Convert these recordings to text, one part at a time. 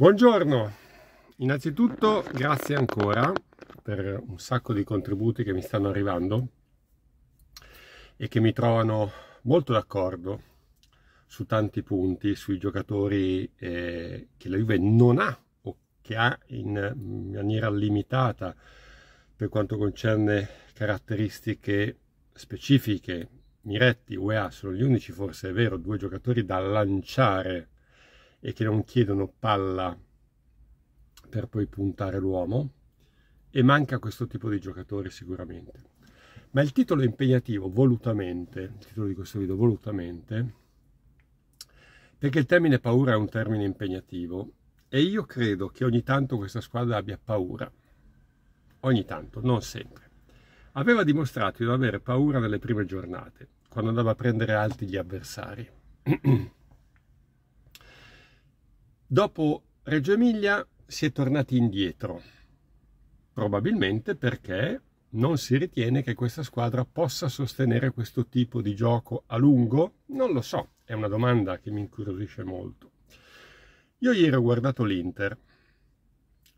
Buongiorno, innanzitutto grazie ancora per un sacco di contributi che mi stanno arrivando e che mi trovano molto d'accordo su tanti punti, sui giocatori eh, che la Juve non ha o che ha in maniera limitata per quanto concerne caratteristiche specifiche. Miretti, UEA sono gli unici, forse è vero, due giocatori da lanciare e che non chiedono palla per poi puntare l'uomo e manca questo tipo di giocatore sicuramente. Ma il titolo impegnativo volutamente, il titolo di questo video volutamente, perché il termine paura è un termine impegnativo e io credo che ogni tanto questa squadra abbia paura. Ogni tanto, non sempre. Aveva dimostrato di non avere paura nelle prime giornate, quando andava a prendere alti gli avversari. Dopo Reggio Emilia si è tornati indietro, probabilmente perché non si ritiene che questa squadra possa sostenere questo tipo di gioco a lungo? Non lo so, è una domanda che mi incuriosisce molto. Io ieri ho guardato l'Inter,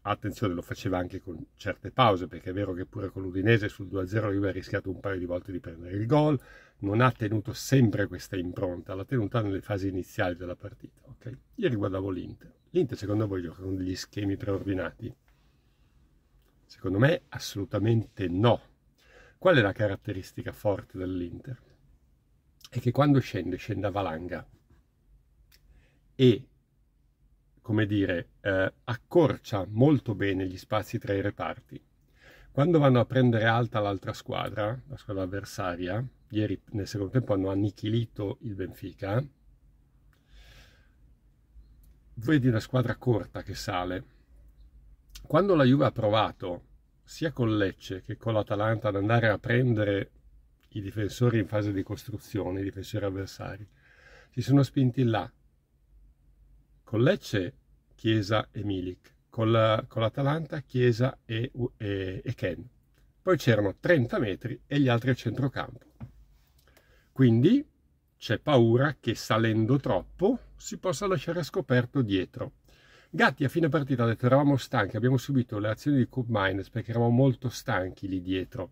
attenzione lo faceva anche con certe pause, perché è vero che pure con l'Udinese sul 2-0 lui ha rischiato un paio di volte di prendere il gol, non ha tenuto sempre questa impronta, l'ha tenuta nelle fasi iniziali della partita altri. Ieri guardavo l'Inter. L'Inter secondo voi gioca con degli schemi preordinati? Secondo me assolutamente no. Qual è la caratteristica forte dell'Inter? È che quando scende, scende a valanga e, come dire, eh, accorcia molto bene gli spazi tra i reparti. Quando vanno a prendere alta l'altra squadra, la squadra avversaria, ieri nel secondo tempo hanno annichilito il Benfica, vedi una squadra corta che sale. Quando la Juve ha provato sia con Lecce che con l'Atalanta ad andare a prendere i difensori in fase di costruzione, i difensori avversari, si sono spinti là. Con Lecce, Chiesa e Milik, con, la, con l'Atalanta, Chiesa e, e, e Ken. Poi c'erano 30 metri e gli altri a centrocampo. Quindi c'è paura che salendo troppo si possa lasciare scoperto dietro. Gatti a fine partita ha detto eravamo stanchi, abbiamo subito le azioni di Cup Miners perché eravamo molto stanchi lì dietro.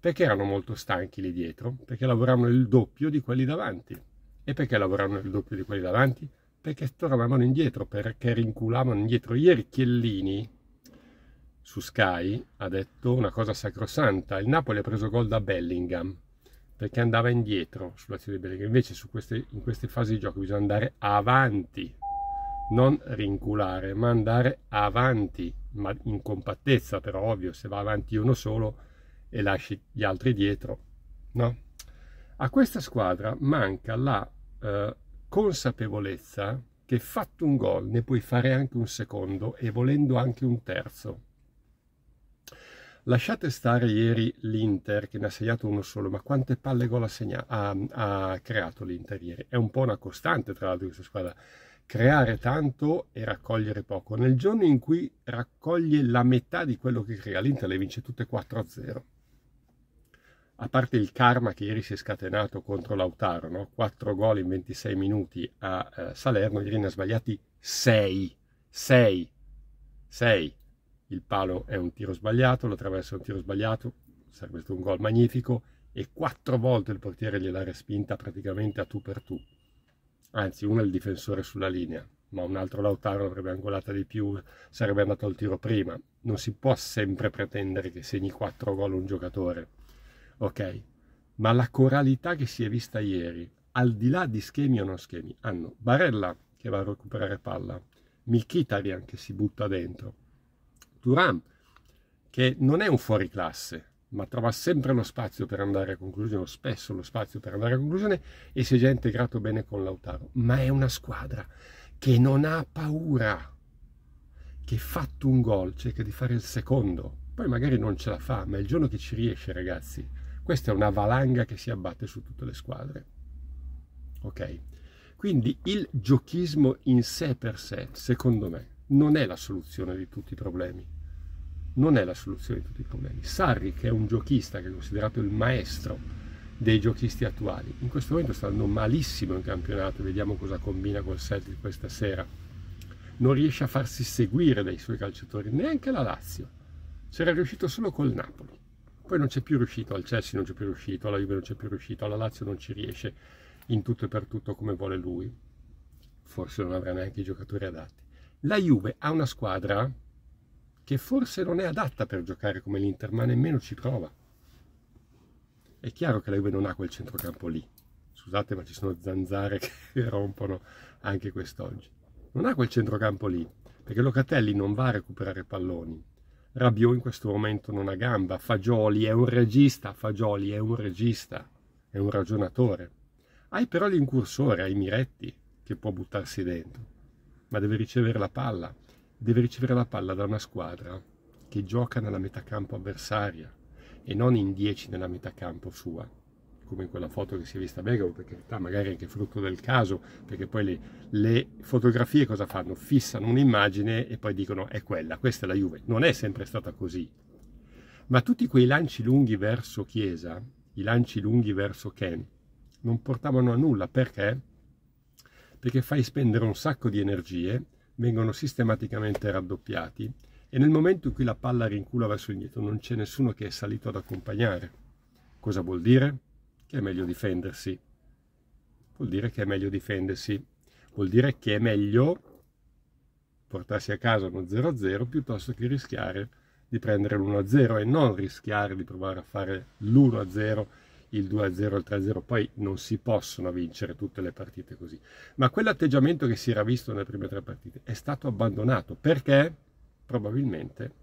Perché erano molto stanchi lì dietro? Perché lavoravano il doppio di quelli davanti. E perché lavoravano il doppio di quelli davanti? Perché tornavano indietro, perché rinculavano indietro. Ieri Chiellini su Sky ha detto una cosa sacrosanta. Il Napoli ha preso gol da Bellingham perché andava indietro sull'azione di bellica. Invece su queste, in queste fasi di gioco bisogna andare avanti, non rinculare, ma andare avanti, ma in compattezza però, ovvio, se va avanti uno solo e lasci gli altri dietro, no? A questa squadra manca la eh, consapevolezza che fatto un gol ne puoi fare anche un secondo e volendo anche un terzo. Lasciate stare ieri l'Inter che ne ha segnato uno solo, ma quante palle gol ha, segna- ha, ha creato l'Inter ieri? È un po' una costante tra l'altro questa squadra. Creare tanto e raccogliere poco. Nel giorno in cui raccoglie la metà di quello che crea, l'Inter le vince tutte 4-0. A parte il karma che ieri si è scatenato contro Lautaro, no? 4 gol in 26 minuti a eh, Salerno, ieri ne ha sbagliati 6. 6. 6 il palo è un tiro sbagliato, la traversa è un tiro sbagliato, sarebbe stato un gol magnifico e quattro volte il portiere gliel'ha respinta praticamente a tu per tu. Anzi, uno è il difensore sulla linea, ma un altro Lautaro l'avrebbe angolata di più, sarebbe andato al tiro prima. Non si può sempre pretendere che segni quattro gol un giocatore. Ok, ma la coralità che si è vista ieri, al di là di schemi o non schemi, hanno Barella che va a recuperare palla, Mikitarian che si butta dentro, Turam, che non è un fuoriclasse, ma trova sempre lo spazio per andare a conclusione, o spesso lo spazio per andare a conclusione e si è già integrato bene con Lautaro. Ma è una squadra che non ha paura, che fatto un gol cerca di fare il secondo, poi magari non ce la fa, ma il giorno che ci riesce ragazzi, questa è una valanga che si abbatte su tutte le squadre. Ok? Quindi il giochismo in sé per sé, secondo me, non è la soluzione di tutti i problemi. Non è la soluzione di tutti i problemi. Sarri, che è un giochista, che è considerato il maestro dei giochisti attuali, in questo momento sta andando malissimo in campionato, vediamo cosa combina col Celtic questa sera. Non riesce a farsi seguire dai suoi calciatori, neanche la Lazio. C'era riuscito solo col Napoli. Poi non c'è più riuscito, al Chelsea non c'è più riuscito, alla Juve non c'è più riuscito, alla Lazio non ci riesce in tutto e per tutto come vuole lui. Forse non avrà neanche i giocatori adatti la Juve ha una squadra che forse non è adatta per giocare come l'Inter, ma nemmeno ci prova. È chiaro che la Juve non ha quel centrocampo lì. Scusate, ma ci sono zanzare che rompono anche quest'oggi. Non ha quel centrocampo lì, perché Locatelli non va a recuperare palloni. Rabiot in questo momento non ha gamba, Fagioli è un regista, Fagioli è un regista, è un ragionatore. Hai però l'incursore, hai Miretti, che può buttarsi dentro ma deve ricevere la palla. Deve ricevere la palla da una squadra che gioca nella metà campo avversaria e non in 10 nella metà campo sua, come in quella foto che si è vista a Begamo, perché in realtà magari anche frutto del caso, perché poi le, le fotografie cosa fanno? Fissano un'immagine e poi dicono è quella, questa è la Juve. Non è sempre stata così. Ma tutti quei lanci lunghi verso Chiesa, i lanci lunghi verso Ken, non portavano a nulla perché perché fai spendere un sacco di energie, vengono sistematicamente raddoppiati e nel momento in cui la palla rincula verso il dietro non c'è nessuno che è salito ad accompagnare. Cosa vuol dire? Che è meglio difendersi. Vuol dire che è meglio difendersi. Vuol dire che è meglio portarsi a casa uno 0-0 piuttosto che rischiare di prendere l'1-0 e non rischiare di provare a fare l'1-0 il 2-0, il 3-0, poi non si possono vincere tutte le partite così. Ma quell'atteggiamento che si era visto nelle prime tre partite è stato abbandonato perché? Probabilmente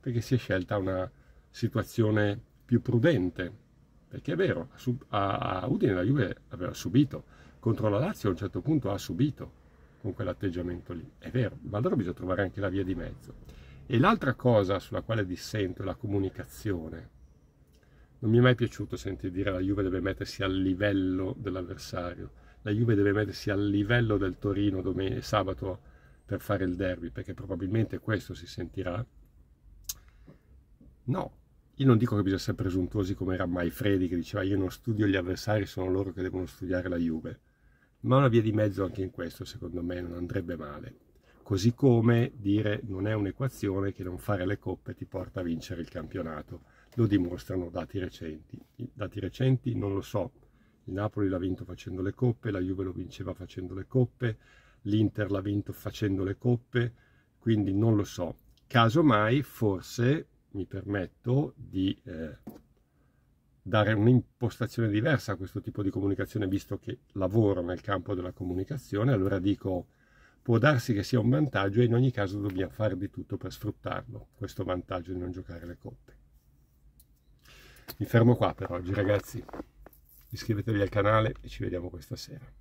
perché si è scelta una situazione più prudente. Perché è vero, a Udine la Juve aveva subito, contro la Lazio a un certo punto ha subito con quell'atteggiamento lì. È vero, ma allora bisogna trovare anche la via di mezzo. E l'altra cosa sulla quale dissento è la comunicazione non mi è mai piaciuto sentire dire che la Juve deve mettersi al livello dell'avversario. La Juve deve mettersi al livello del Torino domenica e sabato per fare il derby, perché probabilmente questo si sentirà. No, io non dico che bisogna essere presuntuosi come era Maifredi che diceva io non studio gli avversari, sono loro che devono studiare la Juve. Ma una via di mezzo anche in questo, secondo me, non andrebbe male. Così come dire non è un'equazione che non fare le coppe ti porta a vincere il campionato lo dimostrano dati recenti. I dati recenti non lo so, il Napoli l'ha vinto facendo le coppe, la Juve lo vinceva facendo le coppe, l'Inter l'ha vinto facendo le coppe, quindi non lo so. Casomai forse mi permetto di eh, dare un'impostazione diversa a questo tipo di comunicazione, visto che lavoro nel campo della comunicazione, allora dico può darsi che sia un vantaggio e in ogni caso dobbiamo fare di tutto per sfruttarlo, questo vantaggio di non giocare le coppe. Mi fermo qua per oggi ragazzi, iscrivetevi al canale e ci vediamo questa sera.